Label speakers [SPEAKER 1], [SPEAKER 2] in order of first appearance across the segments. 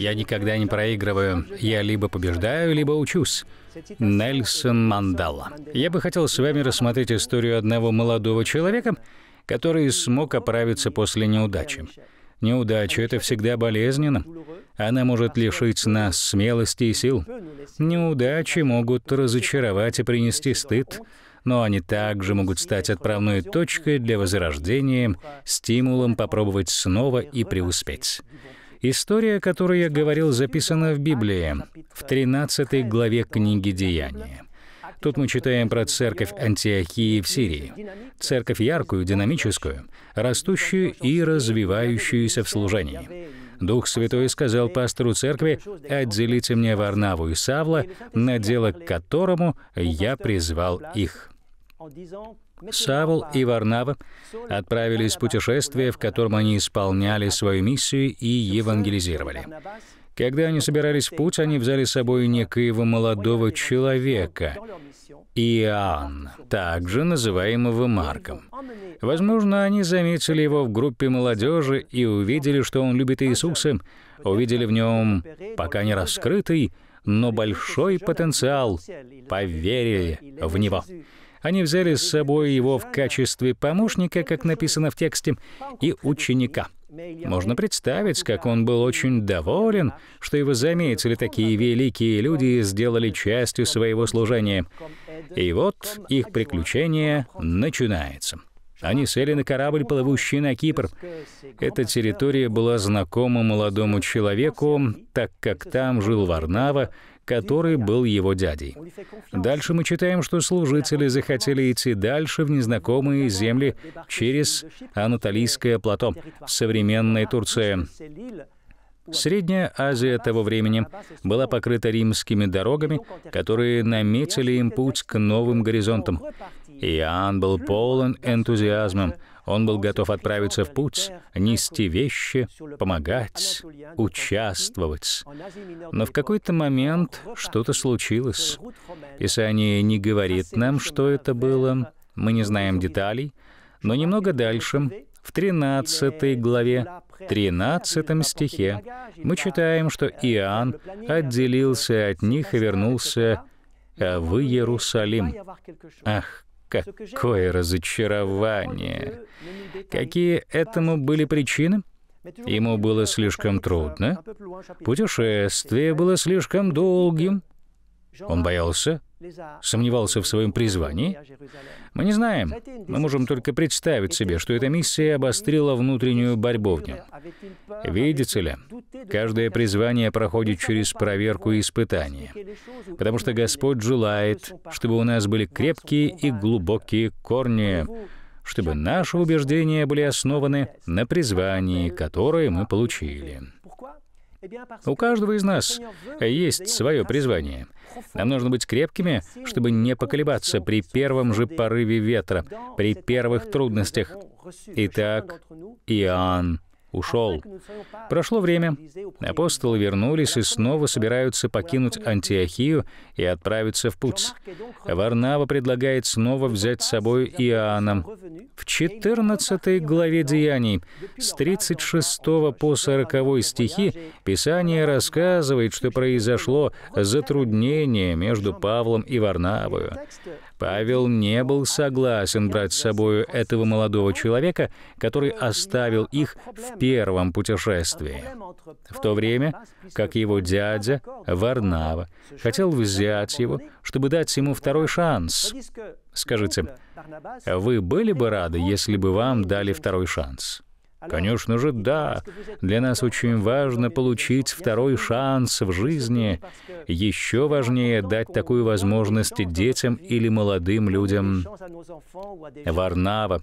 [SPEAKER 1] Я никогда не проигрываю. Я либо побеждаю, либо учусь. Нельсон Мандала. Я бы хотел с вами рассмотреть историю одного молодого человека, который смог оправиться после неудачи. Неудача — это всегда болезненно. Она может лишить нас смелости и сил. Неудачи могут разочаровать и принести стыд, но они также могут стать отправной точкой для возрождения, стимулом попробовать снова и преуспеть. История, о которой я говорил, записана в Библии, в 13 главе книги «Деяния». Тут мы читаем про церковь Антиохии в Сирии. Церковь яркую, динамическую, растущую и развивающуюся в служении. Дух Святой сказал пастору церкви, «Отделите мне Варнаву и Савла, на дело к которому я призвал их». Савл и Варнава отправились в путешествие, в котором они исполняли свою миссию и евангелизировали. Когда они собирались в путь, они взяли с собой некоего молодого человека, Иоанн, также называемого Марком. Возможно, они заметили его в группе молодежи и увидели, что он любит Иисуса, увидели в нем пока не раскрытый, но большой потенциал, поверили в него. Они взяли с собой его в качестве помощника, как написано в тексте, и ученика. Можно представить, как он был очень доволен, что его заметили такие великие люди и сделали частью своего служения. И вот их приключение начинается. Они сели на корабль, плывущий на Кипр. Эта территория была знакома молодому человеку, так как там жил Варнава, который был его дядей. Дальше мы читаем, что служители захотели идти дальше в незнакомые земли через Анатолийское плато в современной Турции. Средняя Азия того времени была покрыта римскими дорогами, которые наметили им путь к новым горизонтам. Иоанн был полон энтузиазмом. Он был готов отправиться в путь, нести вещи, помогать, участвовать. Но в какой-то момент что-то случилось. Писание не говорит нам, что это было. Мы не знаем деталей. Но немного дальше, в 13 главе, 13 стихе, мы читаем, что Иоанн отделился от них и вернулся в Иерусалим. Ах, Какое разочарование! Какие этому были причины? Ему было слишком трудно, путешествие было слишком долгим, он боялся, сомневался в своем призвании. Мы не знаем, мы можем только представить себе, что эта миссия обострила внутреннюю борьбу в нем. Видите ли, каждое призвание проходит через проверку и испытание, потому что Господь желает, чтобы у нас были крепкие и глубокие корни, чтобы наши убеждения были основаны на призвании, которое мы получили. Eh у каждого из нас есть свое призвание — нам нужно быть крепкими, чтобы не поколебаться при первом же порыве ветра, при первых трудностях. Итак, Иоанн ушел. Прошло время. Апостолы вернулись и снова собираются покинуть Антиохию и отправиться в путь. Варнава предлагает снова взять с собой Иоанна. В 14 главе Деяний с 36 по 40 стихи Писание рассказывает, что произошло затруднение между Павлом и Варнавою. Павел не был согласен брать с собой этого молодого человека, который оставил их в первом путешествии, в то время как его дядя Варнава хотел взять его, чтобы дать ему второй шанс. Скажите, вы были бы рады, если бы вам дали второй шанс? Конечно же, да. Для нас очень важно получить второй шанс в жизни. Еще важнее дать такую возможность детям или молодым людям. Варнава,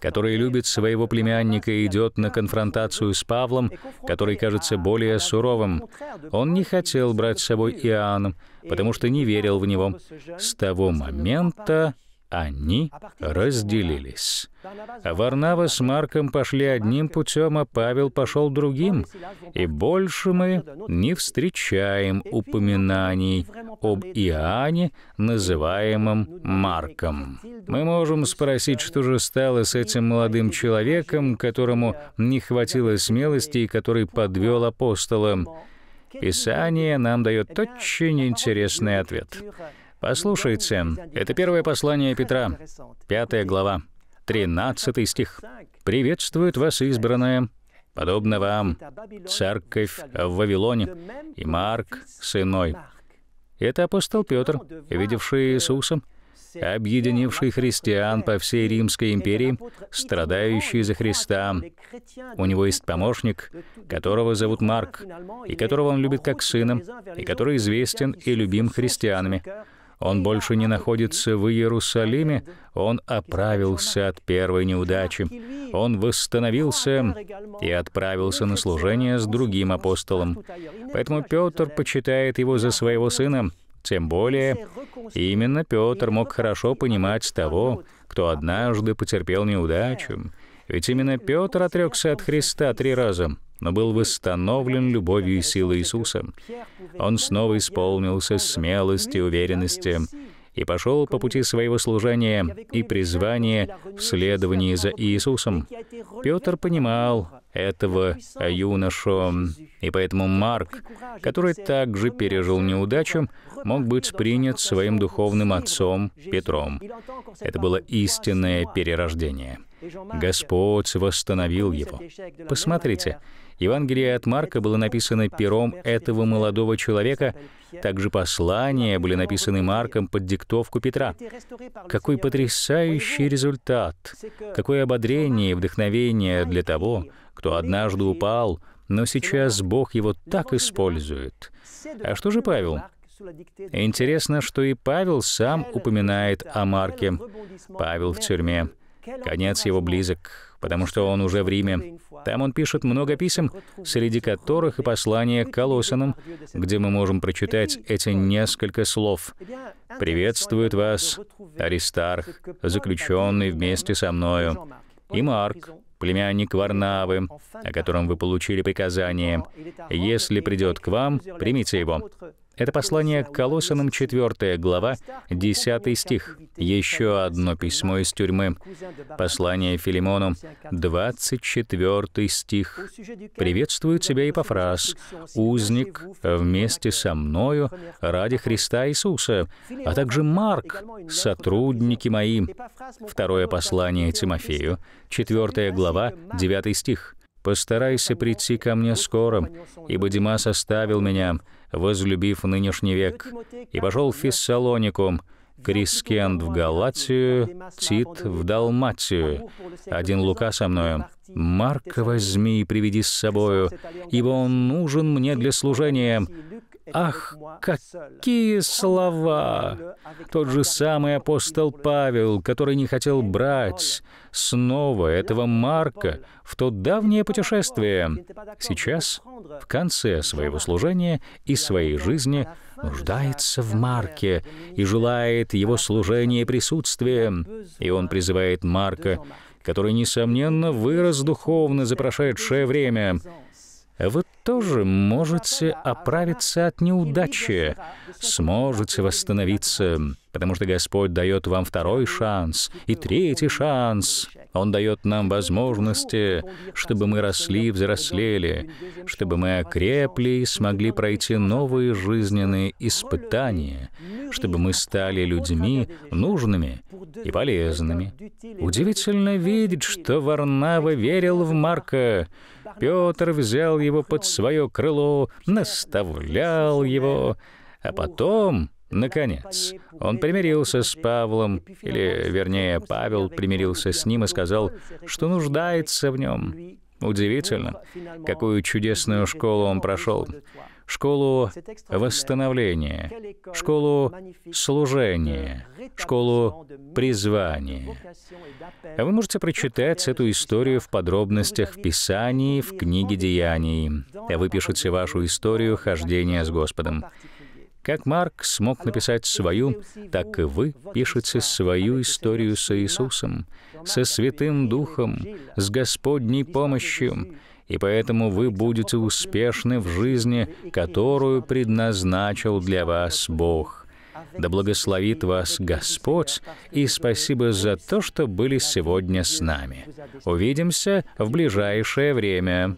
[SPEAKER 1] который любит своего племянника и идет на конфронтацию с Павлом, который кажется более суровым. Он не хотел брать с собой Иоанна, потому что не верил в него. С того момента они разделились. Варнава с Марком пошли одним путем, а Павел пошел другим, и больше мы не встречаем упоминаний об Иоанне, называемом Марком. Мы можем спросить, что же стало с этим молодым человеком, которому не хватило смелости и который подвел апостола. Писание нам дает очень интересный ответ. Послушайте, это первое послание Петра, пятая глава, 13 стих. «Приветствует вас, избранное, подобно вам, церковь в Вавилоне, и Марк, сын мой». Это апостол Петр, видевший Иисуса, объединивший христиан по всей Римской империи, страдающий за Христа. У него есть помощник, которого зовут Марк, и которого он любит как сына, и который известен и любим христианами. Он больше не находится в Иерусалиме, он оправился от первой неудачи. Он восстановился и отправился на служение с другим апостолом. Поэтому Петр почитает его за своего сына. Тем более, именно Петр мог хорошо понимать того, кто однажды потерпел неудачу. Ведь именно Петр отрекся от Христа три раза — но был восстановлен любовью и силой Иисуса. Он снова исполнился смелости и уверенности и пошел по пути своего служения и призвания в следовании за Иисусом. Петр понимал этого юношу, и поэтому Марк, который также пережил неудачу, мог быть принят своим духовным отцом Петром. Это было истинное перерождение. Господь восстановил его. Посмотрите, Евангелие от Марка было написано пером этого молодого человека, также послания были написаны Марком под диктовку Петра. Какой потрясающий результат! Какое ободрение и вдохновение для того, кто однажды упал, но сейчас Бог его так использует. А что же Павел? Интересно, что и Павел сам упоминает о Марке. Павел в тюрьме. Конец его близок, потому что он уже в Риме. Там он пишет много писем, среди которых и послание к Колосинам, где мы можем прочитать эти несколько слов. «Приветствует вас Аристарх, заключенный вместе со мною, и Марк, племянник Варнавы, о котором вы получили приказание. Если придет к вам, примите его. Это послание к Колоссянам, 4 глава, 10 стих. Еще одно письмо из тюрьмы. Послание Филимону, 24 стих. «Приветствую тебя, Епофраз, узник вместе со мною ради Христа Иисуса, а также Марк, сотрудники мои». Второе послание Тимофею, 4 глава, 9 стих. Постарайся прийти ко мне скоро, ибо Димас оставил меня, возлюбив нынешний век, и пошел в Фессалонику, Крискент в Галатию, Тит в Далматию. Один Лука со мною. Марк возьми и приведи с собою, ибо он нужен мне для служения, Ах, какие слова! Тот же самый апостол Павел, который не хотел брать снова этого Марка в то давнее путешествие, сейчас, в конце своего служения и своей жизни, нуждается в Марке и желает его служения и присутствия. И он призывает Марка, который, несомненно, вырос духовно за прошедшее время — вы тоже можете оправиться от неудачи, сможете восстановиться, потому что Господь дает вам второй шанс и третий шанс. Он дает нам возможности, чтобы мы росли и взрослели, чтобы мы окрепли и смогли пройти новые жизненные испытания, чтобы мы стали людьми нужными и полезными. Удивительно видеть, что Варнава верил в Марка, Петр взял его под свое крыло, наставлял его, а потом, наконец, он примирился с Павлом, или, вернее, Павел примирился с ним и сказал, что нуждается в нем. Удивительно, какую чудесную школу он прошел школу восстановления, школу служения, школу призвания. Вы можете прочитать эту историю в подробностях в Писании, в книге Деяний. Вы пишете вашу историю хождения с Господом. Как Марк смог написать свою, так и вы пишете свою историю с Иисусом, со Святым Духом, с Господней помощью и поэтому вы будете успешны в жизни, которую предназначил для вас Бог. Да благословит вас Господь, и спасибо за то, что были сегодня с нами. Увидимся в ближайшее время.